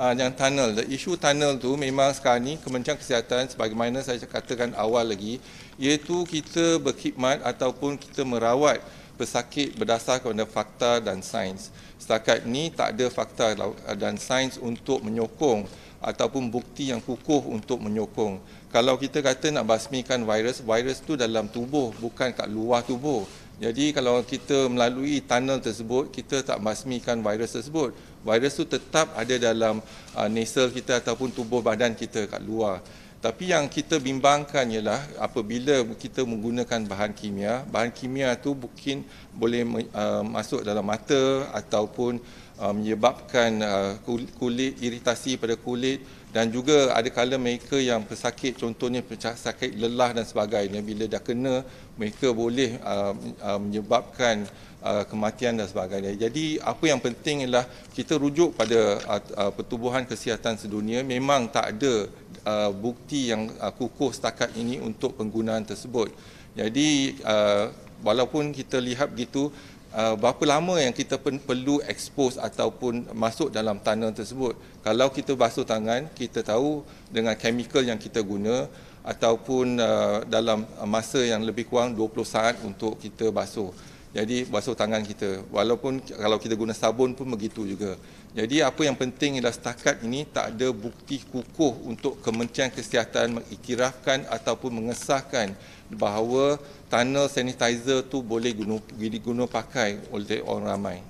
uh, yang tunnel. The issue tunnel tu memang sekarang ni Kementerian Kesihatan sebagaimana saya katakan awal lagi iaitu kita berkhidmat ataupun kita merawat pesakit berdasarkan fakta dan sains. Setakat ni tak ada fakta ah, dan sains untuk menyokong ataupun bukti yang kukuh untuk menyokong. Kalau kita kata nak basmikan virus, virus tu dalam tubuh bukan kat luar tubuh. Jadi kalau kita melalui tunnel tersebut, kita tak masmikan virus tersebut. Virus tu tetap ada dalam uh, nasal kita ataupun tubuh badan kita kat luar. Tapi yang kita bimbangkan ialah apabila kita menggunakan bahan kimia, bahan kimia tu mungkin boleh uh, masuk dalam mata ataupun uh, menyebabkan uh, kulit iritasi pada kulit dan juga ada kala mereka yang pesakit contohnya pesakit lelah dan sebagainya bila dah kena mereka boleh uh, uh, menyebabkan uh, kematian dan sebagainya. Jadi apa yang penting ialah kita rujuk pada uh, uh, pertubuhan kesihatan sedunia memang tak ada uh, bukti yang uh, kukuh setakat ini untuk penggunaan tersebut. Jadi uh, walaupun kita lihat begitu uh, berapa lama yang kita pen, perlu expose ataupun masuk dalam tanah tersebut kalau kita basuh tangan kita tahu dengan chemical yang kita guna ataupun uh, dalam masa yang lebih kurang 20 saat untuk kita basuh jadi basuh tangan kita walaupun kalau kita guna sabun pun begitu juga. Jadi apa yang penting ialah setakat ini tak ada bukti kukuh untuk Kementerian Kesihatan mengiktirafkan ataupun mengesahkan bahawa tunnel sanitizer tu boleh guna, guna pakai oleh orang ramai.